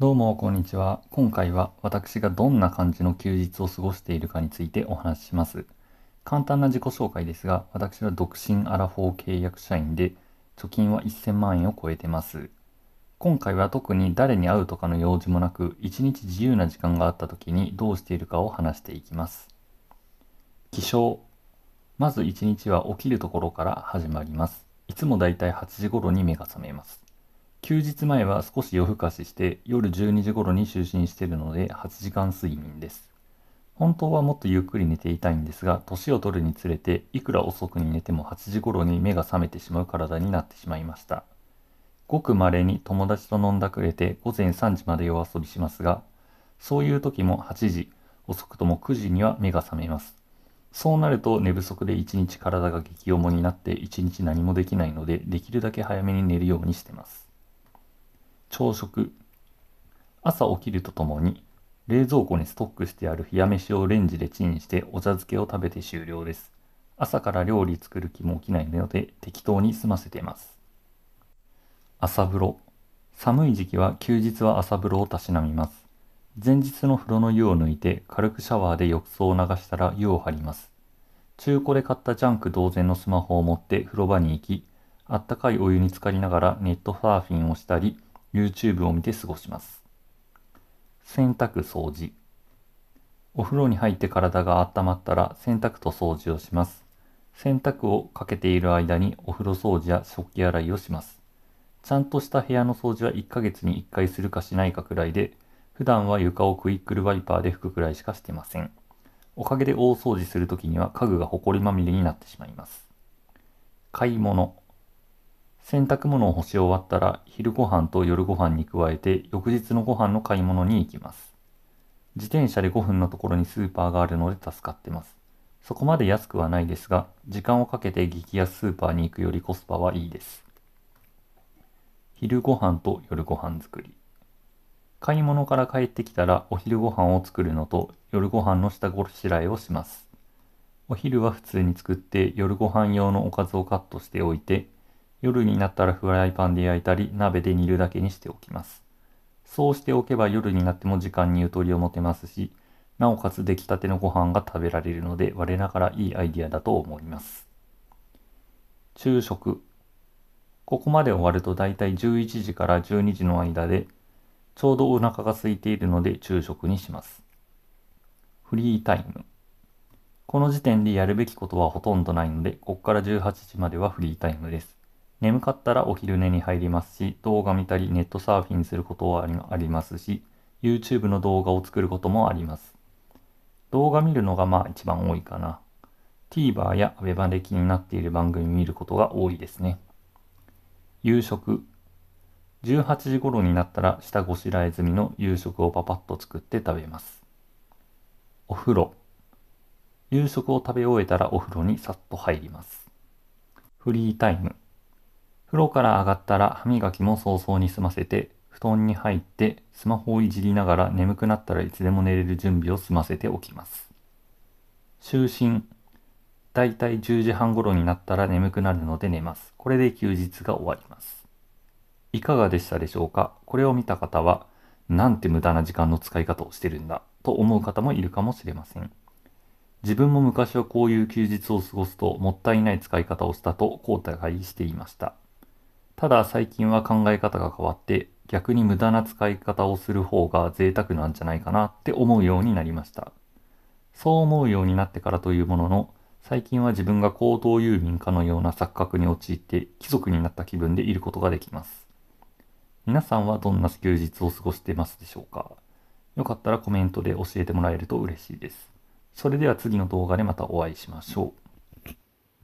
どうも、こんにちは。今回は私がどんな感じの休日を過ごしているかについてお話しします。簡単な自己紹介ですが、私は独身アラフォー契約社員で、貯金は1000万円を超えてます。今回は特に誰に会うとかの用事もなく、一日自由な時間があった時にどうしているかを話していきます。起床。まず一日は起きるところから始まります。いつもだいたい8時頃に目が覚めます。休日前は少し夜更かしして夜12時頃に就寝しているので8時間睡眠です。本当はもっとゆっくり寝ていたいんですが、年を取るにつれて、いくら遅くに寝ても8時頃に目が覚めてしまう体になってしまいました。ごく稀に友達と飲んだくれて午前3時まで夜遊びしますが、そういう時も8時、遅くとも9時には目が覚めます。そうなると寝不足で1日体が激重になって1日何もできないので、できるだけ早めに寝るようにしてます。朝食朝起きるとともに冷蔵庫にストックしてある冷や飯をレンジでチンしてお茶漬けを食べて終了です朝から料理作る気も起きないので適当に済ませてます朝風呂寒い時期は休日は朝風呂をたしなみます前日の風呂の湯を抜いて軽くシャワーで浴槽を流したら湯を張ります中古で買ったジャンク同然のスマホを持って風呂場に行きあったかいお湯に浸かりながらネットサーフィンをしたり YouTube を見て過ごします。洗濯掃除。お風呂に入って体が温まったら洗濯と掃除をします。洗濯をかけている間にお風呂掃除や食器洗いをします。ちゃんとした部屋の掃除は1ヶ月に1回するかしないかくらいで、普段は床をクイックルワイパーで拭くくらいしかしてません。おかげで大掃除するときには家具が埃まみれになってしまいます。買い物。洗濯物を干し終わったら昼ご飯と夜ご飯に加えて翌日のご飯の買い物に行きます。自転車で5分のところにスーパーがあるので助かってます。そこまで安くはないですが、時間をかけて激安スーパーに行くよりコスパはいいです。昼ご飯と夜ご飯作り。買い物から帰ってきたらお昼ご飯を作るのと夜ご飯の下ごしらえをします。お昼は普通に作って夜ご飯用のおかずをカットしておいて夜になったらフライパンで焼いたり、鍋で煮るだけにしておきます。そうしておけば夜になっても時間にゆとりを持てますし、なおかつ出来たてのご飯が食べられるので、我ながらいいアイディアだと思います。昼食。ここまで終わると大体11時から12時の間で、ちょうどお腹が空いているので昼食にします。フリータイム。この時点でやるべきことはほとんどないので、ここから18時まではフリータイムです。眠かったらお昼寝に入りますし、動画見たりネットサーフィンすることはありますし、YouTube の動画を作ることもあります。動画見るのがまあ一番多いかな。TVer や w e b a で気になっている番組見ることが多いですね。夕食。18時頃になったら下ごしらえ済みの夕食をパパッと作って食べます。お風呂。夕食を食べ終えたらお風呂にさっと入ります。フリータイム。風呂から上がったら歯磨きも早々に済ませて、布団に入ってスマホをいじりながら眠くなったらいつでも寝れる準備を済ませておきます。就寝。だいたい10時半頃になったら眠くなるので寝ます。これで休日が終わります。いかがでしたでしょうかこれを見た方は、なんて無駄な時間の使い方をしてるんだと思う方もいるかもしれません。自分も昔はこういう休日を過ごすともったいない使い方をしたと後悔していました。ただ最近は考え方が変わって逆に無駄な使い方をする方が贅沢なんじゃないかなって思うようになりました。そう思うようになってからというものの、最近は自分が高等郵便かのような錯覚に陥って貴族になった気分でいることができます。皆さんはどんな休日を過ごしてますでしょうかよかったらコメントで教えてもらえると嬉しいです。それでは次の動画でまたお会いしましょう。